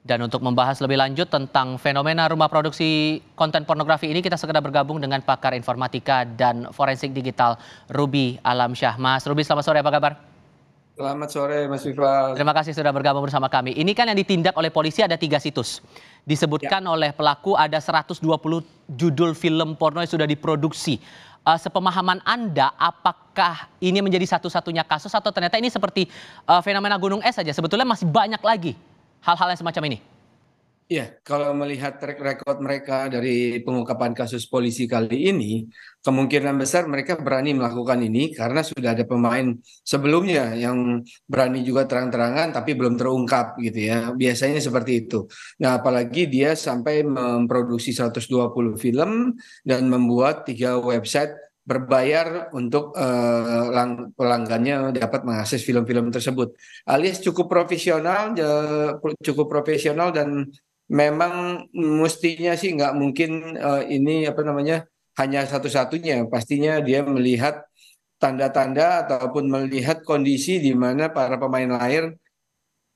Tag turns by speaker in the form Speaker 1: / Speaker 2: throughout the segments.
Speaker 1: Dan untuk membahas lebih lanjut tentang fenomena rumah produksi konten pornografi ini, kita segera bergabung dengan pakar informatika dan forensik digital Ruby Alamsyah. Mas Ruby, selamat sore, apa kabar? Selamat sore, Mas Viva. Terima kasih sudah bergabung bersama kami. Ini kan yang ditindak oleh polisi ada tiga situs. Disebutkan ya. oleh pelaku ada 120 judul film porno yang sudah diproduksi. Uh, sepemahaman Anda, apakah ini menjadi satu-satunya kasus atau ternyata ini seperti uh, fenomena gunung es saja? Sebetulnya masih banyak lagi hal-hal yang semacam ini?
Speaker 2: Iya, kalau melihat track record mereka dari pengungkapan kasus polisi kali ini, kemungkinan besar mereka berani melakukan ini karena sudah ada pemain sebelumnya yang berani juga terang-terangan tapi belum terungkap gitu ya. Biasanya seperti itu. Nah, apalagi dia sampai memproduksi 120 film dan membuat tiga website berbayar untuk uh, pelanggannya dapat mengakses film-film tersebut. Alias cukup profesional, cukup profesional dan memang mestinya sih nggak mungkin uh, ini apa namanya hanya satu-satunya. Pastinya dia melihat tanda-tanda ataupun melihat kondisi di mana para pemain layar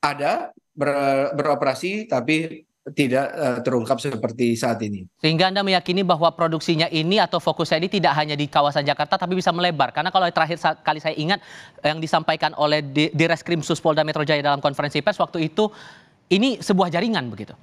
Speaker 2: ada ber, beroperasi tapi tidak uh, terungkap seperti saat ini.
Speaker 1: Sehingga Anda meyakini bahwa produksinya ini atau fokusnya ini tidak hanya di kawasan Jakarta tapi bisa melebar. Karena kalau terakhir kali saya ingat eh, yang disampaikan oleh Direskrim Sus Polda Metro Jaya dalam konferensi pers waktu itu ini sebuah jaringan begitu.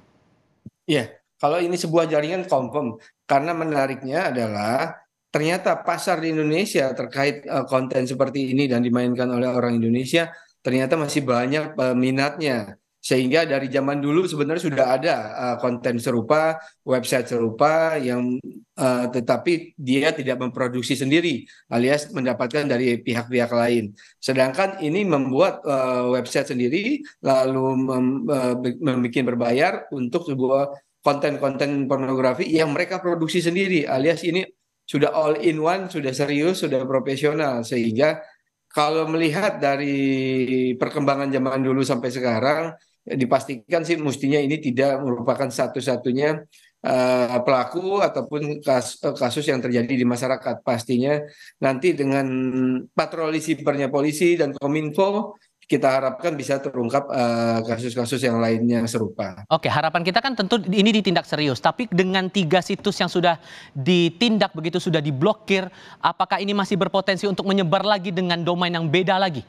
Speaker 2: Iya, yeah, kalau ini sebuah jaringan confirm karena menariknya adalah ternyata pasar di Indonesia terkait uh, konten seperti ini dan dimainkan oleh orang Indonesia ternyata masih banyak peminatnya. Uh, sehingga dari zaman dulu sebenarnya sudah ada uh, konten serupa, website serupa yang uh, tetapi dia tidak memproduksi sendiri alias mendapatkan dari pihak-pihak lain. Sedangkan ini membuat uh, website sendiri lalu mem, uh, membuat berbayar untuk sebuah konten-konten pornografi yang mereka produksi sendiri alias ini sudah all in one, sudah serius, sudah profesional sehingga kalau melihat dari perkembangan zaman dulu sampai sekarang Ya, dipastikan sih mestinya ini tidak merupakan satu-satunya uh, pelaku ataupun kas, eh, kasus yang terjadi di masyarakat. Pastinya nanti dengan patroli sibernya polisi dan kominfo kita harapkan bisa terungkap eh, kasus-kasus uh, kasus -kasus yang lainnya serupa.
Speaker 1: Oke, harapan kita kan tentu ini ditindak serius. Tapi dengan tiga situs yang sudah ditindak begitu sudah diblokir, apakah ini masih berpotensi untuk menyebar lagi dengan domain yang beda lagi?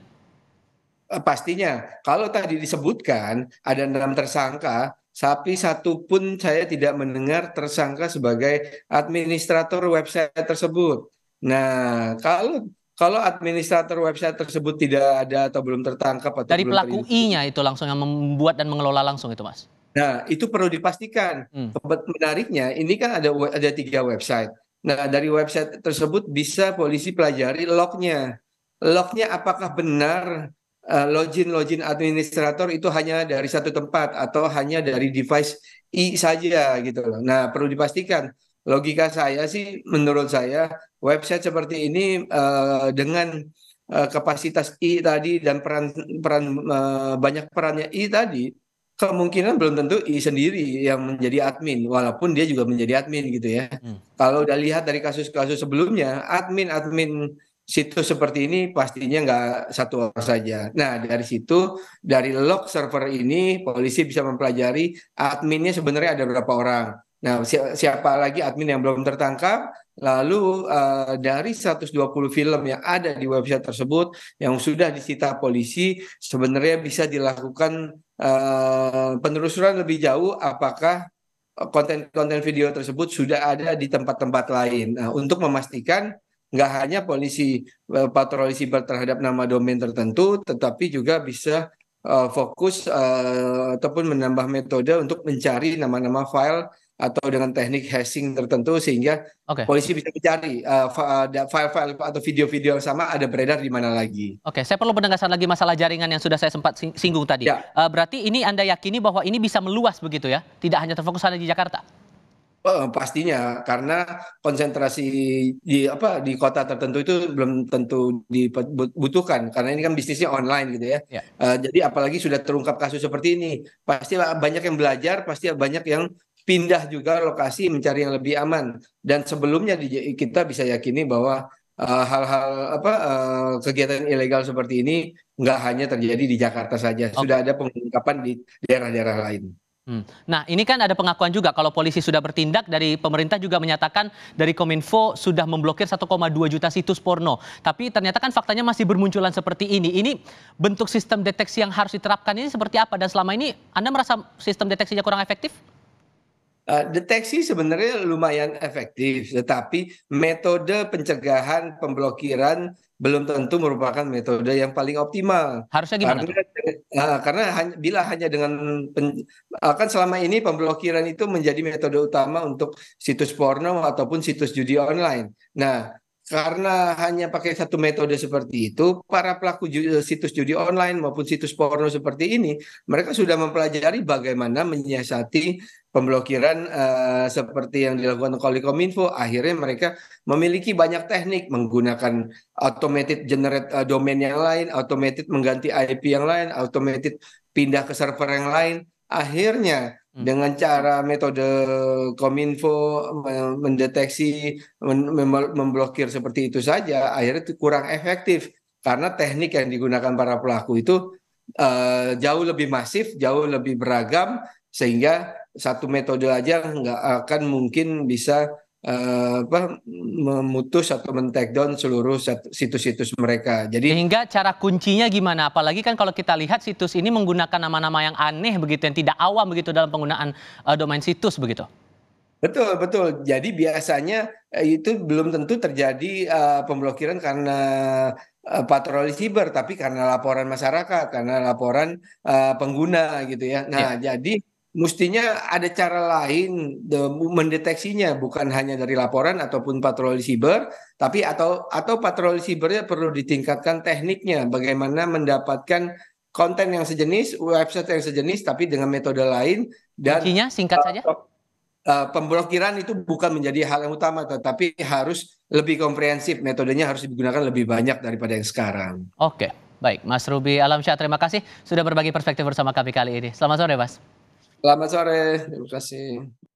Speaker 2: Eh, pastinya kalau tadi disebutkan ada enam tersangka tapi satu pun saya tidak mendengar tersangka sebagai administrator website tersebut. Nah, kalau kalau administrator website tersebut tidak ada atau belum tertangkap atau dari pelaku
Speaker 1: I-nya itu langsung yang membuat dan mengelola langsung itu, Mas.
Speaker 2: Nah, itu perlu dipastikan. Hmm. Menariknya, ini kan ada ada tiga website. Nah, dari website tersebut bisa polisi pelajari lognya. Lognya apakah benar login-login eh, administrator itu hanya dari satu tempat atau hanya dari device i saja gitu loh. Nah, perlu dipastikan logika saya sih menurut saya website seperti ini uh, dengan uh, kapasitas i tadi dan peran peran uh, banyak perannya i tadi kemungkinan belum tentu i sendiri yang menjadi admin walaupun dia juga menjadi admin gitu ya. Hmm. Kalau udah lihat dari kasus-kasus sebelumnya admin-admin situs seperti ini pastinya nggak satu orang saja. Nah dari situ dari log server ini polisi bisa mempelajari adminnya sebenarnya ada berapa orang. Nah si siapa lagi admin yang belum tertangkap? Lalu uh, dari 120 film yang ada di website tersebut yang sudah disita polisi sebenarnya bisa dilakukan uh, penelusuran lebih jauh apakah konten-konten video tersebut sudah ada di tempat-tempat lain. Nah, untuk memastikan nggak hanya polisi eh, patroli siber terhadap nama domain tertentu, tetapi juga bisa uh, fokus uh, ataupun menambah metode untuk mencari nama-nama file atau dengan teknik hashing tertentu sehingga okay. polisi bisa mencari uh, file-file atau video-video yang sama ada beredar di mana lagi.
Speaker 1: Oke, okay, saya perlu penegasan lagi masalah jaringan yang sudah saya sempat singgung tadi. Ya. Uh, berarti ini Anda yakini bahwa ini bisa meluas begitu ya, tidak hanya terfokus hanya di Jakarta?
Speaker 2: Oh, pastinya karena konsentrasi di apa di kota tertentu itu belum tentu dibutuhkan karena ini kan bisnisnya online gitu ya. Yeah. Ya. Uh, jadi apalagi sudah terungkap kasus seperti ini, pasti banyak yang belajar, pasti banyak yang pindah juga lokasi mencari yang lebih aman. Dan sebelumnya di, kita bisa yakini bahwa eh, hal-hal uh, apa uh, kegiatan ilegal seperti ini nggak hanya terjadi di Jakarta saja, okay. sudah ada pengungkapan di daerah-daerah lain. Hmm.
Speaker 1: Nah, ini kan ada pengakuan juga kalau polisi sudah bertindak dari pemerintah juga menyatakan dari Kominfo sudah memblokir 1,2 juta situs porno. Tapi ternyata kan faktanya masih bermunculan seperti ini. Ini bentuk sistem deteksi yang harus diterapkan ini seperti apa dan selama ini Anda merasa sistem deteksinya kurang efektif?
Speaker 2: Eh, deteksi sebenarnya lumayan efektif, tetapi metode pencegahan pemblokiran belum tentu merupakan metode yang paling optimal. Harusnya gimana? Karena, nah, karena hanya, bila hanya dengan pen, akan selama ini pemblokiran itu menjadi metode utama untuk situs porno ataupun situs judi online. Nah, karena hanya pakai satu metode seperti itu, para pelaku eh, situs judi online maupun situs porno seperti ini, mereka sudah mempelajari bagaimana menyiasati pemblokiran uh, seperti yang dilakukan oleh Kominfo. Akhirnya mereka memiliki banyak teknik menggunakan automated generate uh, domain yang lain, automated mengganti IP yang lain, automated pindah ke server yang lain akhirnya hmm. dengan cara metode kominfo mendeteksi memblokir seperti itu saja akhirnya itu kurang efektif karena teknik yang digunakan para pelaku itu uh, jauh lebih masif jauh lebih beragam sehingga satu metode aja nggak akan mungkin bisa Eh, apa memutus atau men down seluruh situs-situs mereka. Jadi
Speaker 1: sehingga cara kuncinya gimana? Apalagi kan kalau kita lihat situs ini menggunakan nama-nama yang aneh begitu yang tidak awam begitu dalam penggunaan uh, domain situs begitu.
Speaker 2: Betul, betul. Jadi biasanya eh, itu belum tentu terjadi uh, pemblokiran karena patroli siber tapi karena laporan masyarakat, karena laporan uh, pengguna gitu ya. Nah, yeah. jadi mestinya ada cara lain de, mendeteksinya bukan hanya dari laporan ataupun patroli siber tapi atau atau patroli sibernya perlu ditingkatkan tekniknya bagaimana mendapatkan konten yang sejenis website yang sejenis tapi dengan metode lain dan Kuncinya singkat saja uh, pemblokiran itu bukan menjadi hal yang utama tetapi harus lebih komprehensif metodenya harus digunakan lebih banyak daripada yang sekarang
Speaker 1: oke baik Mas Ruby Alamsyah terima kasih sudah berbagi perspektif bersama kami kali ini selamat sore Mas
Speaker 2: Selamat sore, terima kasih.